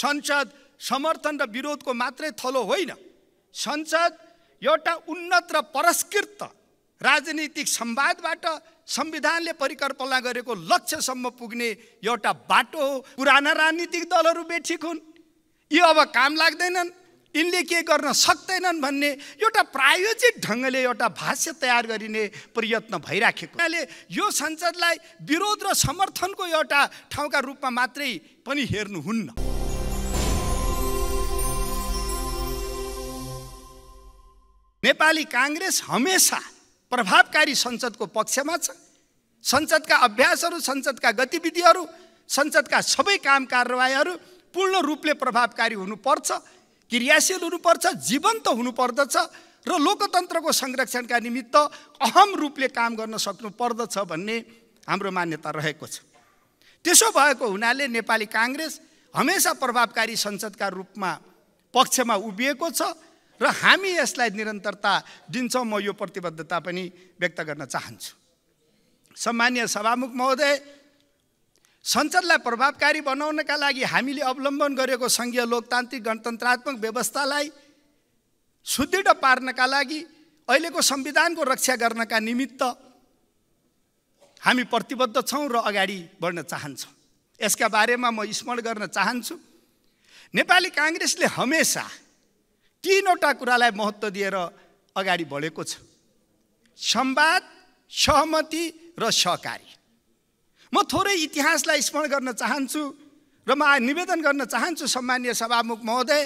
संसद समर्थन र विरोधको मात्रै थलो होइन संसद एउटा उन्नत र परस्कृत राजनीतिक संवादबाट संविधानले परिकल्पना गरेको लक्ष्यसम्म पुग्ने एउटा बाटो हो पुराना राजनीतिक दलहरू बेठिक हुन् यी अब काम लाग्दैनन् यिनले के गर्न सक्दैनन् भन्ने एउटा प्रायोजित ढङ्गले एउटा भाष्य तयार गरिने प्रयत्न भइराखेको हुनाले यो संसदलाई विरोध र समर्थनको एउटा ठाउँका रूपमा मात्रै पनि हेर्नुहुन्न नेपाली काङ्ग्रेस हमेसा प्रभावकारी संसदको पक्षमा छ संसदका अभ्यासहरू संसदका गतिविधिहरू संसदका सबै काम कारवाहीहरू पूर्ण रूपले प्रभावकारी हुनुपर्छ क्रियाशील हुनुपर्छ जीवन्त हुनुपर्दछ र लोकतन्त्रको संरक्षणका निमित्त अहम रूपले काम गर्न सक्नु पर्दछ भन्ने हाम्रो मान्यता रहेको छ त्यसो भएको हुनाले नेपाली काङ्ग्रेस हमेसा प्रभावकारी संसदका रूपमा पक्षमा उभिएको छ र हामी यसलाई निरन्तरता दिन्छौँ म यो प्रतिबद्धता पनि व्यक्त गर्न चाहन्छु सम्मान्य सभामुख महोदय संसदलाई प्रभावकारी बनाउनका लागि हामीले अवलम्बन गरेको सङ्घीय लोकतान्त्रिक गणतन्त्रात्मक व्यवस्थालाई सुदृढ पार्नका लागि अहिलेको संविधानको रक्षा गर्नका निमित्त हामी प्रतिबद्ध छौँ र अगाडि बढ्न चाहन्छौँ यसका बारेमा म स्मरण गर्न चाहन्छु नेपाली काङ्ग्रेसले हमेसा तिनवटा कुरालाई महत्त्व दिएर अगाडि बढेको छ संवाद सहमति र सहकारी म थोरै इतिहासलाई स्मरण गर्न चाहन्छु र म निवेदन गर्न चाहन्छु सम्मान्य सभामुख महोदय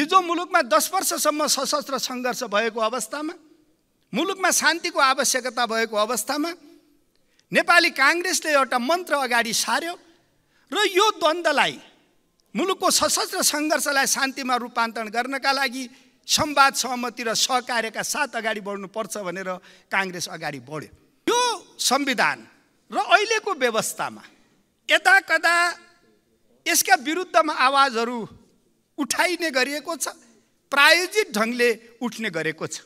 हिजो मुलुकमा दस वर्षसम्म सशस्त्र सङ्घर्ष भएको अवस्थामा मुलुकमा शान्तिको आवश्यकता भएको अवस्थामा नेपाली काङ्ग्रेसले एउटा मन्त्र अगाडि सार्यो र यो द्वन्द्वलाई मुलुकको सशस्त्र सङ्घर्षलाई शान्तिमा रूपान्तरण गर्नका लागि संवाद सहमति र सहकार्यका साथ अगाडि बढ्नुपर्छ भनेर काङ्ग्रेस अगाडि बढ्यो यो संविधान र अहिलेको व्यवस्थामा यता कदा यसका विरुद्धमा आवाजहरू उठाइने गरिएको छ प्रायोजित ढङ्गले उठ्ने गरेको छ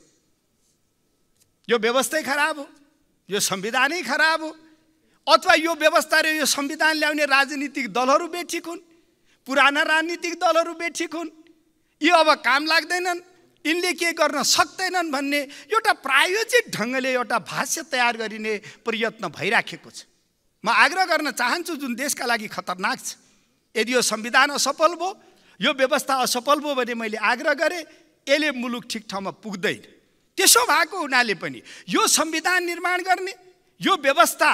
यो व्यवस्थै खराब हो यो संविधानै खराब हो अथवा यो व्यवस्था र यो संविधान ल्याउने राजनीतिक दलहरू बेठिक हुन् पुराना राजनीतिक दलहरू बेठिक हुन् यो अब काम लाग्दैनन् यिनले के गर्न सक्दैनन् भन्ने एउटा प्रायोजित ढङ्गले एउटा भाष्य तयार गरिने प्रयत्न भइराखेको छ म आग्रह गर्न चाहन्छु जुन देशका लागि खतरनाक छ यदि यो संविधान असफल भयो यो व्यवस्था असफल भयो भने मैले आग्रह गरेँ यसले मुलुक ठिक ठाउँमा पुग्दैन त्यसो भएको हुनाले पनि यो संविधान निर्माण गर्ने यो व्यवस्था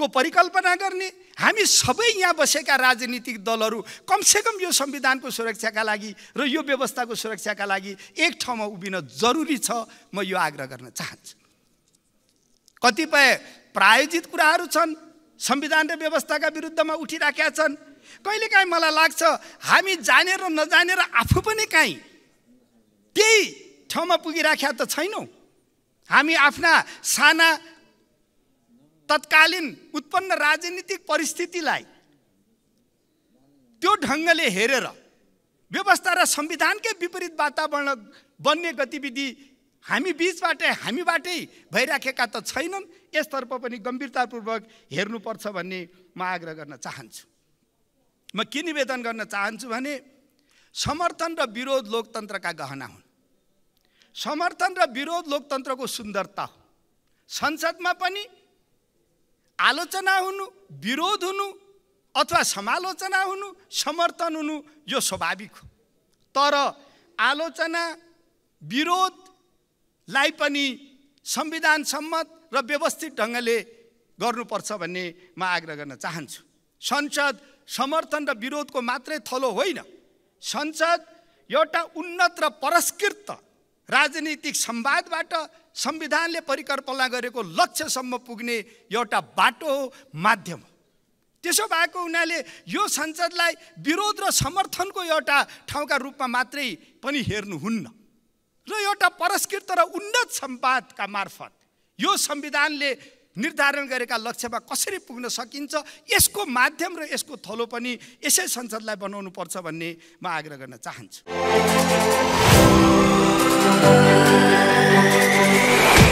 को परिकल्पना गर्ने हामी सबै यहाँ बसेका राजनीतिक दलहरू कमसेकम यो संविधानको सुरक्षाका लागि र यो व्यवस्थाको सुरक्षाका लागि एक ठाउँमा उभिन जरुरी छ म यो आग्रह गर्न चाहन्छु कतिपय प्रायोजित कुराहरू छन् संविधान र व्यवस्थाका विरुद्धमा उठिराखेका छन् कहिलेकाहीँ मलाई लाग्छ हामी जानेर नजानेर आफू पनि काहीँ त्यही ठाउँमा पुगिराख्या त छैनौँ हामी आफ्ना साना तत्कालीन उत्पन्न राजनीतिक परिस्थितिलाई त्यो ढङ्गले हेरेर व्यवस्था र संविधानकै विपरीत वातावरण बन्ने गतिविधि हामी बिचबाटै हामीबाटै भइराखेका त छैनन् यसतर्फ पनि गम्भीरतापूर्वक हेर्नुपर्छ भन्ने म आग्रह गर्न चाहन्छु म के निवेदन गर्न चाहन्छु भने समर्थन र विरोध लोकतन्त्रका गहना हुन् समर्थन र विरोध लोकतन्त्रको सुन्दरता हो संसदमा पनि आलोचना हुनु विरोध हुनु अथवा समालोचना हुनु समर्थन हुनु यो स्वाभाविक हो तर आलोचना विरोधलाई पनि संविधान सम्मत र व्यवस्थित ढङ्गले गर्नुपर्छ भन्ने म आग्रह गर्न चाहन्छु संसद समर्थन र विरोधको मात्रै थलो होइन संसद एउटा उन्नत र परस्कृत राजनीतिक संवादबाट संविधानले परिकल्पना गरेको लक्ष्यसम्म पुग्ने एउटा बाटो हो माध्यम हो त्यसो भएको हुनाले यो संसदलाई विरोध र समर्थनको एउटा ठाउँका रूपमा मात्रै पनि हेर्नुहुन्न र एउटा परस्कृत र उन्नत सम्वादका मार्फत यो संविधानले निर्धारण गरेका लक्ष्यमा कसरी पुग्न सकिन्छ यसको माध्यम र यसको थलो पनि यसै संसदलाई बनाउनुपर्छ भन्ने म आग्रह गर्न चाहन्छु good.